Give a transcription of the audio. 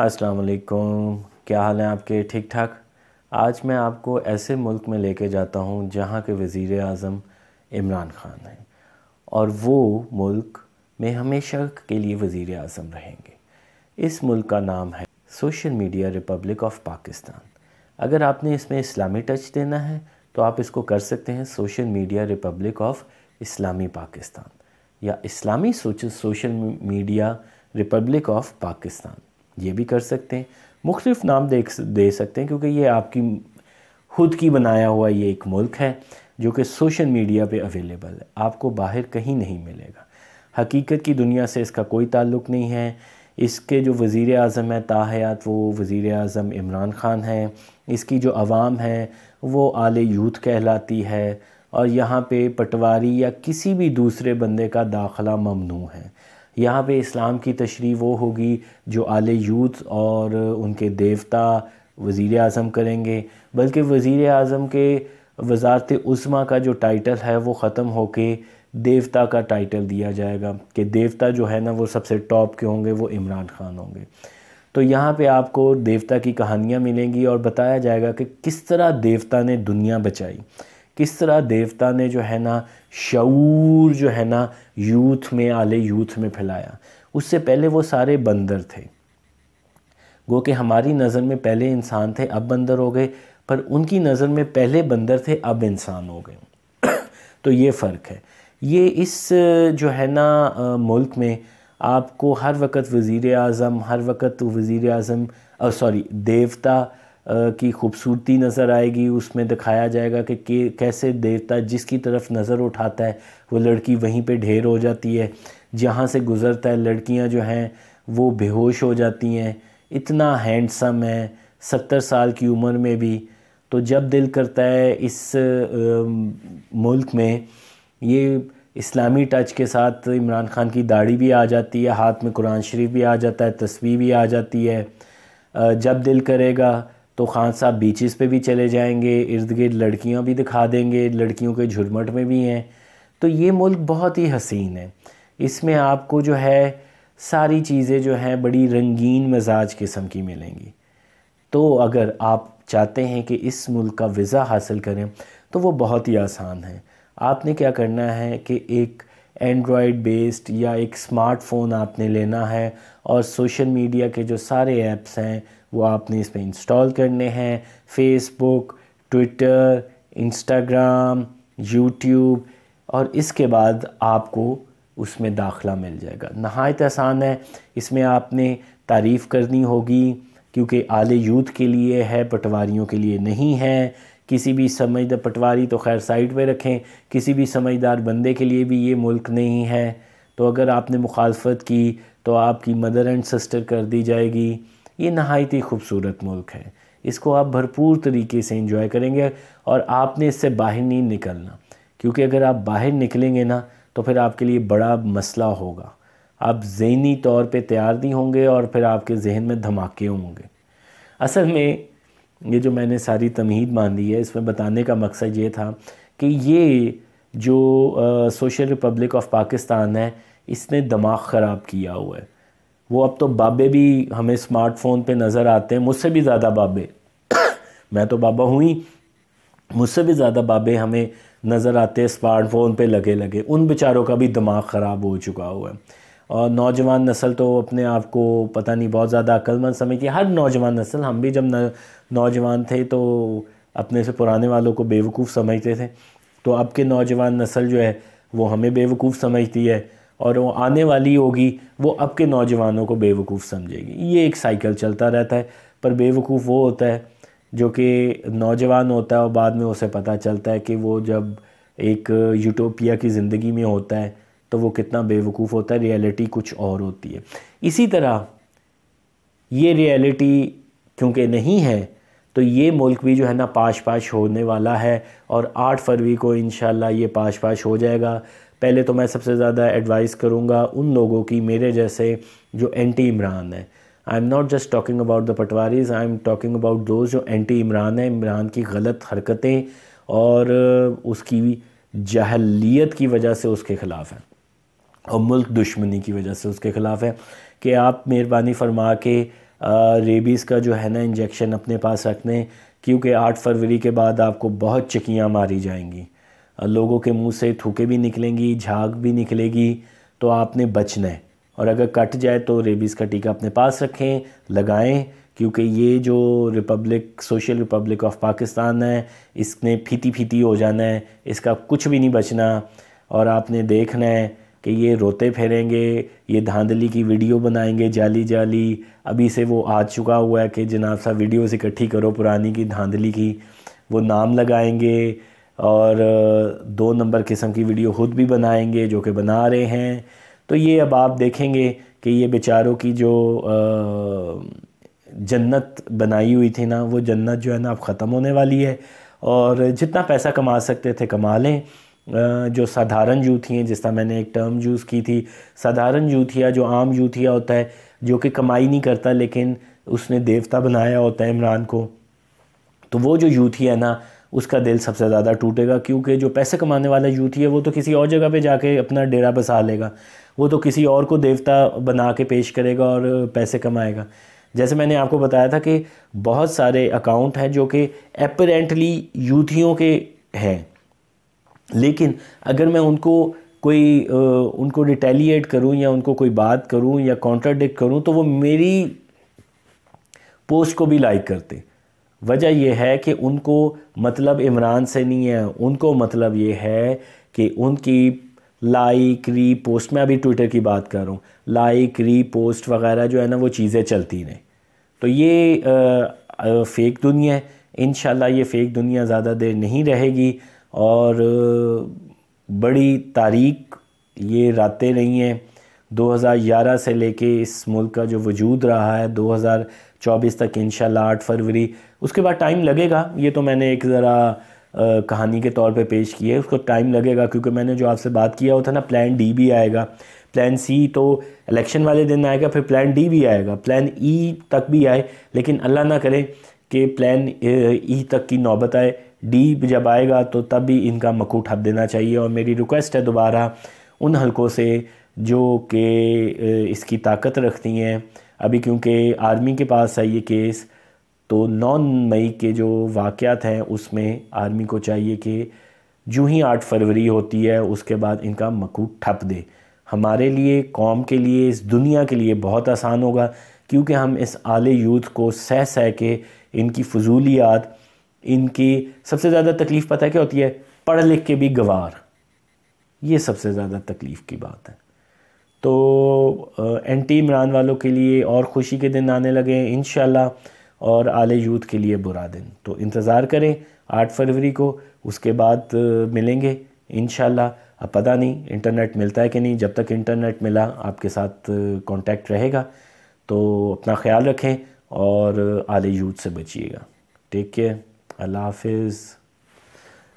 अस्सलाम वालेकुम क्या हाल है आपके ठीक ठाक आज मैं आपको ऐसे मुल्क में लेके जाता हूँ जहाँ के वज़ी अजम इमरान ख़ान हैं और वो मुल्क में हमेशा के लिए वज़ी अजम रहेंगे इस मुल्क का नाम है social media republic of Pakistan अगर आपने इसमें इस्लामी टच देना है तो आप इसको कर सकते हैं सोशल मीडिया रिपब्लिक ऑफ इस्लामी पाकिस्तान या इस्लामी social media republic of Pakistan ये भी कर सकते हैं मुख्तफ़ नाम दे दे सकते हैं क्योंकि ये आपकी खुद की बनाया हुआ ये एक मुल्क है जो कि सोशल मीडिया पे अवेलेबल है आपको बाहर कहीं नहीं मिलेगा हकीकत की दुनिया से इसका कोई ताल्लुक नहीं है इसके जो वज़ी अजम है ताहयात वो वज़ी अजम इमरान ख़ान हैं इसकी जो आवाम है वो आले यूथ कहलाती है और यहाँ पे पटवारी या किसी भी दूसरे बंदे का दाखला ममनू है यहाँ पे इस्लाम की तशरी वो होगी जो आले यूथ और उनके देवता वज़ी अजम करेंगे बल्कि वज़ी अजम के वजारत उस्मा का जो टाइटल है वो ख़त्म होके देवता का टाइटल दिया जाएगा कि देवता जो है ना वो सबसे टॉप के होंगे वो इमरान खान होंगे तो यहाँ पे आपको देवता की कहानियाँ मिलेंगी और बताया जाएगा कि किस तरह देवता ने दुनिया बचाई किस तरह देवता ने जो है ना शूर जो है ना यूथ में आले यूथ में फैलाया उससे पहले वो सारे बंदर थे गो कि हमारी नज़र में पहले इंसान थे अब बंदर हो गए पर उनकी नज़र में पहले बंदर थे अब इंसान हो गए तो ये फ़र्क है ये इस जो है ना मुल्क में आपको हर वक्त वज़ी अज़म हर वक्त वज़ी अज़म सॉरी देवता की खूबसूरती नज़र आएगी उसमें दिखाया जाएगा कि कैसे देवता जिसकी तरफ नज़र उठाता है वो लड़की वहीं पे ढेर हो जाती है जहाँ से गुज़रता है लड़कियाँ जो हैं वो बेहोश हो जाती हैं इतना हैंडसम है सत्तर साल की उम्र में भी तो जब दिल करता है इस मुल्क में ये इस्लामी टच के साथ इमरान खान की दाढ़ी भी आ जाती है हाथ में कुरान शरीफ भी आ जाता है तस्वीर भी आ जाती है जब दिल करेगा तो खान साहब बीचेस पे भी चले जाएंगे इर्द गिर्द लड़कियाँ भी दिखा देंगे लड़कियों के झुरमट में भी हैं तो ये मुल्क बहुत ही हसीन है इसमें आपको जो है सारी चीज़ें जो हैं बड़ी रंगीन मजाज किस्म की मिलेंगी तो अगर आप चाहते हैं कि इस मुल्क का वीज़ा हासिल करें तो वो बहुत ही आसान है आपने क्या करना है कि एक एंड्रॉयड बेस्ड या एक स्मार्टफ़ोन आपने लेना है और सोशल मीडिया के जो सारे ऐप्स हैं वो आपने इसमें इंस्टॉल करने हैं फेसबुक ट्विटर इंस्टाग्राम यूट्यूब और इसके बाद आपको उसमें दाखला मिल जाएगा नहायत आसान है इसमें आपने तारीफ़ करनी होगी क्योंकि आले यूथ के लिए है पटवारियों के लिए नहीं है किसी भी समझदार पटवारी तो खैर साइड पे रखें किसी भी समझदार बंदे के लिए भी ये मुल्क नहीं है तो अगर आपने मुखालफत की तो आपकी मदर एंड सिस्टर कर दी जाएगी ये नहायत ही खूबसूरत मुल्क है इसको आप भरपूर तरीके से इंजॉय करेंगे और आपने इससे बाहर नहीं निकलना क्योंकि अगर आप बाहर निकलेंगे ना तो फिर आपके लिए बड़ा मसला होगा आप जहनी तौर पे तैयार नहीं होंगे और फिर आपके जहन में धमाके होंगे असल में ये जो मैंने सारी तमहीद बांधी है इसमें बताने का मकसद ये था कि ये जो सोशल रिपब्लिक ऑफ पाकिस्तान है इसने दिमाग ख़राब किया हुआ है वो अब तो बाबे भी हमें स्मार्टफोन पे नज़र आते हैं मुझसे भी ज़्यादा बाबे मैं तो बाबा हूँ ही मुझसे भी ज़्यादा बाबे हमें नज़र आते हैं स्मार्टफोन पे लगे लगे उन बेचारों का भी दिमाग ख़राब हो चुका हुआ है और नौजवान नस्ल तो अपने आप को पता नहीं बहुत ज़्यादा अक्लमंद समझती है हर नौजवान नस्ल हम भी जब नौजवान थे तो अपने से पुराने वालों को बेवकूफ़ समझते थे तो अब के नौजवान नस्ल जो है वो हमें बेवकूफ़ समझती है और वो आने वाली होगी वो अब के नौजवानों को बेवकूफ़ समझेगी ये एक साइकिल चलता रहता है पर बेवकूफ़ वो होता है जो कि नौजवान होता है और बाद में उसे पता चलता है कि वो जब एक यूटोपिया की ज़िंदगी में होता है तो वो कितना बेवकूफ़ होता है रियलिटी कुछ और होती है इसी तरह ये रियलिटी क्योंकि नहीं है तो ये मुल्क भी जो है ना पाश पाश होने वाला है और आठ फरवरी को इन ये पाश पाश हो जाएगा पहले तो मैं सबसे ज़्यादा एडवाइस करूँगा उन लोगों की मेरे जैसे जो एंटी इमरान है I am not just talking about the patwaris I am talking about those जो एंटी इमरान है इमरान की गलत हरकतें और उसकी जहलीत की वजह से उसके ख़िलाफ़ है और मुल्क दुश्मनी की वजह से उसके ख़िलाफ़ है कि आप मेहरबानी फरमा के रेबीज़ का जो है ना इंजेक्शन अपने पास रख लें क्योंकि आठ फरवरी के बाद आपको बहुत चकियाँ मारी जाएंगी लोगों के मुंह से थूके भी निकलेंगी झाग भी निकलेगी तो आपने बचना है और अगर कट जाए तो रेबीज़ का टीका अपने पास रखें लगाएं क्योंकि ये जो republic social republic of Pakistan है इसने फीती फीती हो जाना है इसका कुछ भी नहीं बचना और आपने देखना है कि ये रोते फेरेंगे ये धांधली की वीडियो बनाएंगे जाली जाली अभी से वो आ चुका हुआ है कि जनाब साहब वीडियोज इकट्ठी करो पुरानी की धांधली की वो नाम लगाएंगे और दो नंबर किस्म की वीडियो ख़ुद भी बनाएंगे जो कि बना रहे हैं तो ये अब आप देखेंगे कि ये बेचारों की जो जन्नत बनाई हुई थी ना वो जन्नत जो है ना अब ख़त्म होने वाली है और जितना पैसा कमा सकते थे कमा लें जो साधारण जूथियाँ जिस तरह मैंने एक टर्म यूज़ की थी साधारण जूथिया जो आम जूथिया होता है जो कि कमाई नहीं करता लेकिन उसने देवता बनाया होता है इमरान को तो वो जो यूथ है ना उसका दिल सबसे ज़्यादा टूटेगा क्योंकि जो पैसे कमाने वाला यूथ है वो तो किसी और जगह पे जाके अपना डेरा बसा लेगा वो तो किसी और को देवता बना के पेश करेगा और पैसे कमाएगा जैसे मैंने आपको बताया था कि बहुत सारे अकाउंट हैं जो कि अपरेंटली यूथियों के हैं लेकिन अगर मैं उनको कोई उनको रिटेलिएट करूं या उनको कोई बात करूं या कॉन्ट्राडिक्ट करूं तो वो मेरी पोस्ट को भी लाइक करते वजह यह है कि उनको मतलब इमरान से नहीं है उनको मतलब ये है कि उनकी लाइक री पोस्ट मैं अभी ट्विटर की बात कर रहा हूँ लाइक री पोस्ट वगैरह जो है ना वो चीज़ें चलती रहें तो ये आ, आ, फेक दुनिया है इन ये फेक दुनिया ज़्यादा देर नहीं रहेगी और बड़ी तारीख ये रातें रही हैं 2011 से लेके इस मुल्क का जो वजूद रहा है हज़ार चौबीस तक इन आठ फरवरी उसके बाद टाइम लगेगा ये तो मैंने एक ज़रा कहानी के तौर पे पेश की है उसको टाइम लगेगा क्योंकि मैंने जो आपसे बात किया वो था ना प्लान डी भी आएगा प्लान सी तो इलेक्शन वाले दिन आएगा फिर प्लान डी भी आएगा प्लान ई e तक भी आए लेकिन अल्लाह ना करे कि प्लान ई e तक की नौबत आए डी जब आएगा तो तब भी इनका मकू ठप देना चाहिए और मेरी रिक्वेस्ट है दोबारा उन हलकों से जो कि इसकी ताकत रखती हैं अभी क्योंकि आर्मी के पास है ये केस तो नौ मई के जो वाक़ हैं उसमें आर्मी को चाहिए कि जूँ ही आठ फरवरी होती है उसके बाद इनका मकूट ठप दे हमारे लिए कौम के लिए इस दुनिया के लिए बहुत आसान होगा क्योंकि हम इस आले यूथ को सह सह के इनकी फजूलियात इनकी सबसे ज़्यादा तकलीफ़ पता क्या होती है पढ़ लिख के भी गवार ये सबसे ज़्यादा तकलीफ़ की बात है तो एंटी इमरान वालों के लिए और खुशी के दिन आने लगे इन और आले यूथ के लिए बुरा दिन तो इंतज़ार करें आठ फरवरी को उसके बाद मिलेंगे इन अब पता नहीं इंटरनेट मिलता है कि नहीं जब तक इंटरनेट मिला आपके साथ कांटेक्ट रहेगा तो अपना ख्याल रखें और आले यूथ से बचिएगा टेक केयर अल्लाह हाफिज़